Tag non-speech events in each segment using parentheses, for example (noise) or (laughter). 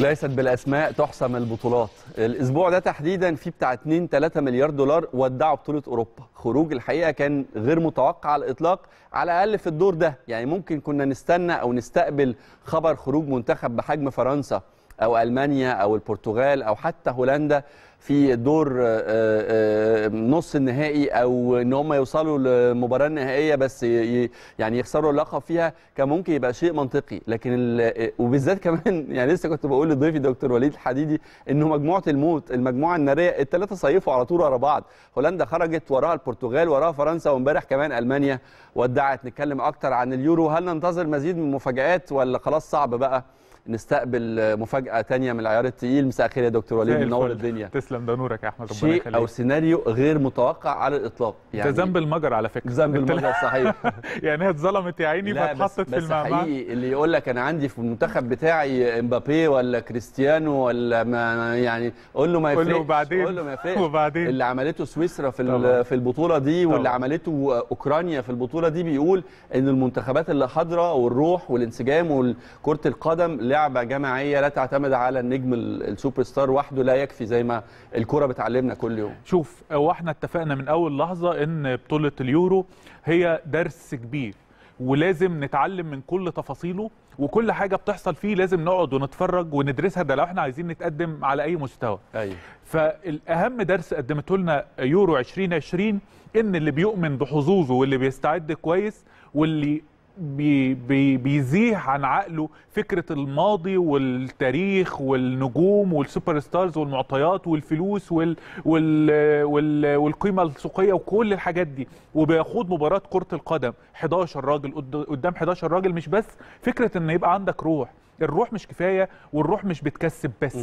ليست بالاسماء تحسم البطولات الاسبوع ده تحديدا في بتاع 2 3 مليار دولار ودعوا بطوله اوروبا خروج الحقيقه كان غير متوقع على الاطلاق على الاقل في الدور ده يعني ممكن كنا نستنى او نستقبل خبر خروج منتخب بحجم فرنسا او المانيا او البرتغال او حتى هولندا في دور آه، آه، نص النهائي او ان هم يوصلوا لمباراه نهائيه بس يعني يخسروا اللقب فيها كان ممكن يبقى شيء منطقي لكن آه، وبالذات (laughs) كمان يعني لسه كنت بقول لضيفي دكتور وليد الحديدي انه مجموعه الموت المجموعه الناريه الثلاثه صيفوا على طول ورا بعض هولندا خرجت وراها البرتغال وراها فرنسا وامبارح كمان المانيا ودعت نتكلم اكتر عن اليورو هل ننتظر مزيد من المفاجات ولا خلاص صعب بقى نستقبل مفاجاه تانية من العيار التقيل مساء الخير يا دكتور وليد منور الدنيا تسلم ده نورك يا احمد ربنا شيء او سيناريو غير متوقع على الاطلاق يعني ده ذنب المجر على فكره ذنب المجر صحيح (laughs) يعني هي اتظلمت يا عيني فاتحطت في المعمعة بس حقيقي اللي يقول لك انا عندي في المنتخب بتاعي امبابي ولا كريستيانو ولا ما يعني قول له ما يفرقش وبعدين قول له ما يفرقش وبعدين اللي عملته سويسرا في طبعا. في البطوله دي واللي عملته اوكرانيا في البطوله دي بيقول ان المنتخبات اللي حاضره والروح والانسجام وكره القدم لعبه جماعيه لا تعتمد على النجم السوبر ستار وحده لا يكفي زي ما الكره بتعلمنا كل يوم شوف واحنا اتفقنا من اول لحظه ان بطوله اليورو هي درس كبير ولازم نتعلم من كل تفاصيله وكل حاجه بتحصل فيه لازم نقعد ونتفرج وندرسها ده لو احنا عايزين نتقدم على اي مستوى ايوه فالاهم درس قدمته لنا يورو 2020 ان اللي بيؤمن بحظوظه واللي بيستعد كويس واللي بي بي بيزيح عن عقله فكره الماضي والتاريخ والنجوم والسوبر ستارز والمعطيات والفلوس وال وال وال والقيمه السوقيه وكل الحاجات دي وبيخوض مباراه كره القدم 11 راجل قدام 11 راجل مش بس فكره ان يبقى عندك روح الروح مش كفايه والروح مش بتكسب بس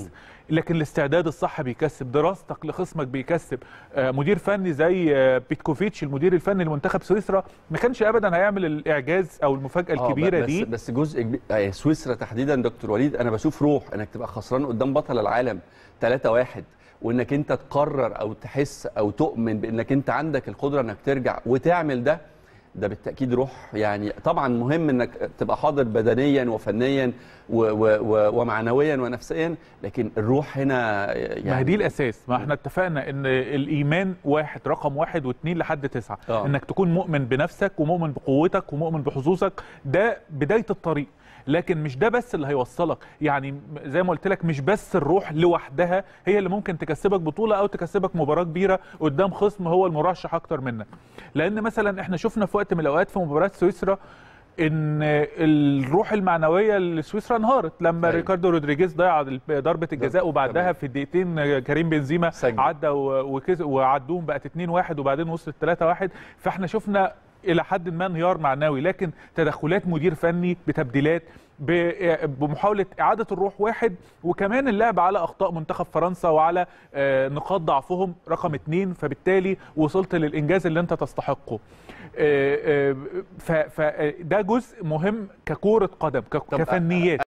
لكن الاستعداد الصح بيكسب دراستك لخصمك بيكسب آه، مدير فني زي آه، بيتكوفيتش المدير الفني لمنتخب سويسرا ما كانش ابدا هيعمل الاعجاز او المفاجاه آه، الكبيره بس دي بس جزء كبير سويسرا تحديدا دكتور وليد انا بشوف روح انك تبقى خسران قدام بطل العالم 3 1 وانك انت تقرر او تحس او تؤمن بانك انت عندك القدره انك ترجع وتعمل ده ده بالتاكيد روح يعني طبعا مهم انك تبقى حاضر بدنيا وفنيا و و و ومعنويا ونفسيا لكن الروح هنا يعني ما هي دي الاساس ما احنا اتفقنا ان الايمان واحد رقم واحد واثنين لحد تسعه آه. انك تكون مؤمن بنفسك ومؤمن بقوتك ومؤمن بحظوظك ده بدايه الطريق لكن مش ده بس اللي هيوصلك يعني زي ما قلت لك مش بس الروح لوحدها هي اللي ممكن تكسبك بطوله او تكسبك مباراه كبيره قدام خصم هو المرشح اكتر منك لان مثلا احنا شفنا في وقت من الاوقات في مباراه سويسرا ان الروح المعنويه لسويسرا انهارت لما أيوة. ريكاردو رودريجيز ضيع ضربه الجزاء وبعدها في الدقيقتين كريم بنزيما عدى وعدوهم بقت 2-1 وبعدين وصلت 3-1 فاحنا شفنا الى حد ما انهيار معنوي لكن تدخلات مدير فني بتبديلات بمحاوله اعاده الروح واحد وكمان اللعب على اخطاء منتخب فرنسا وعلى آه، نقاط ضعفهم رقم اثنين فبالتالي وصلت للانجاز اللي انت تستحقه. آه، آه، فده جزء مهم ككوره قدم كفنيات